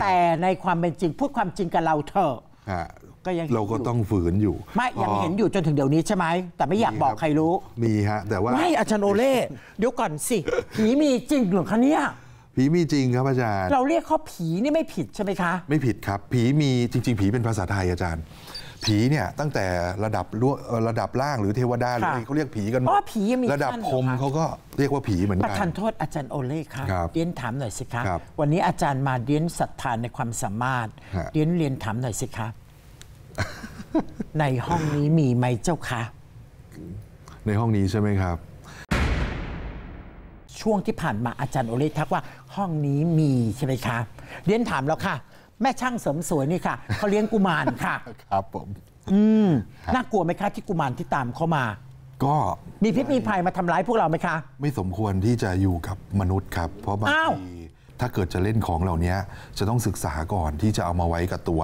แต่ในความเป็นจริงพูดความจริงกับเราเถอะก็ยังเราก็ต้องฝืนอยู่ ไม่ยังเห็นอยู่จนถึงเดี๋ยวนี้ใช่ไหมแต่ไม่อยากบอกใครรู้มีฮะแต่ว่าไม่อาจารย์โอเล่เดี๋ยวก่อนสิ ผีมีจริงหรือคะเนี่ยผีมีจริงครับอาจารย์ เราเรียกเขาผีนี่ไม่ผิดใช่ไหมคะ ไม่ผิดครับผีมีจริง ๆ ผีเป็นภาษาไทยอาจารย์ผีเนี่ยตั้งแต่ระดับระดับล่างหรือเทวดาหรืออะไรเขาเรียกผีกันหมดผีมีระดับพรมเขาก็เรียกว่าผีเหมือนกันประทานโทษ อาจารย์โอเล่ค่ะเดียนถามหน่อยสิคะวันนี้อาจารย์มาเดียนศรัทธาในความสามารถเดียนเรียนถามหน่อยสิคะในห้องนี้มีไหมเจ้าคะในห้องนี้ใช่ไหมครับ ช่วงที่ผ่านมาอาจารย์โอเล่ทักว่าห้องนี้มีใช่ไหมคะเดียนถามแล้วค่ะแม่ช่างเสริมสวยนี่ค่ะเขาเลี้ยงกุมารค่ะ ครับผม อืมน่ากลัวไหมคะ ที่กุมารที่ตามเข้ามา ก็มีพิษมีภัยมาทำร้ายพวกเราไหมคะ ไม่สมควรที่จะอยู่กับมนุษย์ครับ เพราะบางทีถ้าเกิดจะเล่นของเหล่านี้จะต้องศึกษาก่อนที่จะเอามาไว้กับตัว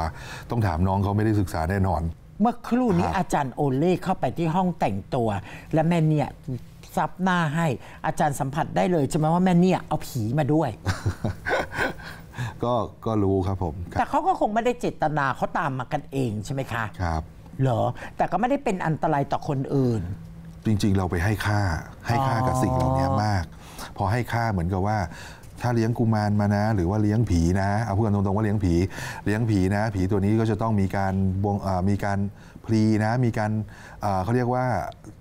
ต้องถามน้องเขาไม่ได้ศึกษาแน่นอน เมื่อครู่นี้อาจารย์โอเล่เข้าไปที่ห้องแต่งตัว และแม่เนี่ยซับหน้าให้อาจารย์สัมผัสได้เลยใช่ไหมว่าแม่เนี่ยเอาผีมาด้วยก็ ก็รู้ครับผม แต่เขาก็คงไม่ได้เจตนาเขาตามมากันเองใช่ไหมคะ ครับ เหรอ แต่ก็ไม่ได้เป็นอันตรายต่อคนอื่น จริงๆ เราไปให้ค่า ให้ค่ากับสิ่งเหล่านี้มาก พอให้ค่าเหมือนกับว่าถ้าเลี้ยงกุมารมานะ หรือว่าเลี้ยงผีนะเอาพูดกันตรงๆว่าเลี้ยงผี เลี้ยงผีนะ ผีตัวนี้ก็จะต้องมีการบวงมีการพลีนะ มีการเขาเรียกว่า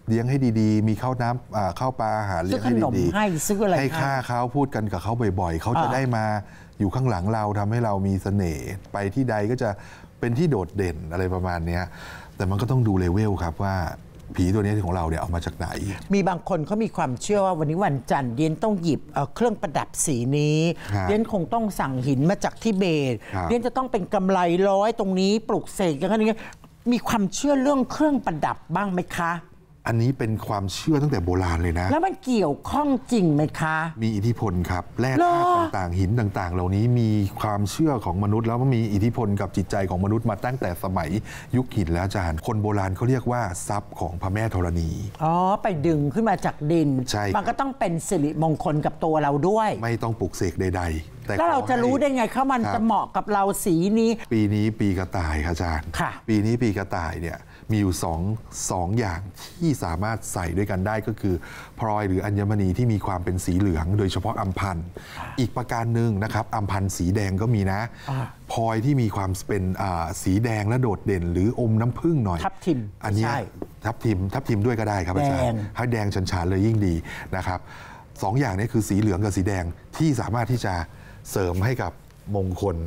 เลี้ยงให้ดีๆ มีข้าวน้ำเข้าปลาอาหารเลี้ยงให้ดีๆให้ซื้ออะไรให้ค่าเขาพูดกันกับเขาบ่อย ๆเขาจะได้มาอยู่ข้างหลังเราทำให้เรามีเสน่ห์ไปที่ใดก็จะเป็นที่โดดเด่นอะไรประมาณนี้แต่มันก็ต้องดูเลเวลครับว่าผีตัวนี้ของเราเนี่ยเอามาจากไหน มีบางคนเขามีความเชื่อว่าวันนี้วันจันทร์เดียนต้องหยิบเครื่องประดับสีนี้เดียนคงต้องสั่งหินมาจากที่เบสเดียนจะต้องเป็นกำไรร้อยตรงนี้ปลูกเสกอย่างนี้มีความเชื่อเรื่องเครื่องประดับบ้างไหมคะอันนี้เป็นความเชื่อตั้งแต่โบราณเลยนะ แล้วมันเกี่ยวข้องจริงไหมคะ มีอิทธิพลครับ แร่ธาตุต่างๆหินต่างๆ เหล่านี้มีความเชื่อของมนุษย์ แล้วมันมีอิทธิพลกับจิตใจของมนุษย์มาตั้งแต่สมัยยุคหินแล้วอาจารย์ คนโบราณเขาเรียกว่า ทรัพย์ของพระแม่ธรณีอ๋อ ไปดึงขึ้นมาจากดินใช่มันก็ต้องเป็นสิริมงคลกับตัวเราด้วย ไม่ต้องปลุกเสกใดๆแล้วเราจะรู้ได้ไงเขามันจะเหมาะกับเราสีนี้ ปีนี้ปีกระต่ายค่ะอาจารย์ ปีนี้ปีกระต่ายเนี่ยมีอยู่สองสองอย่างที่สามารถใส่ด้วยกันได้ก็คือพลอย หรืออัญมณีที่มีความเป็นสีเหลือง โดยเฉพาะอัมพันธ์อีกประการหนึ่งนะครับ อัมพันธ์สีแดงก็มีนะพลอยที่มีความเป็นสีแดงและโดดเด่น หรืออมน้ำผึ้งหน่อยทับทิม อันนี้ทับทิมทับทิมด้วยก็ได้ครับอาจารย์ให้แดงฉันฉานเลยยิ่งดีนะครับสองอย่างนี้คือสีเหลืองกับสีแดงที่สามารถที่จะเสริมให้กับมงคล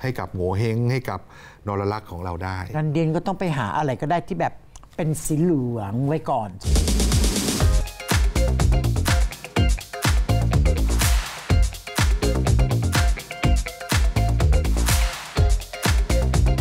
ให้กับโงเฮงให้กับนรลักษ์ของเราได้นันเดียนก็ต้องไปหาอะไรก็ได้ที่แบบเป็นสีเหลืองไว้ก่อน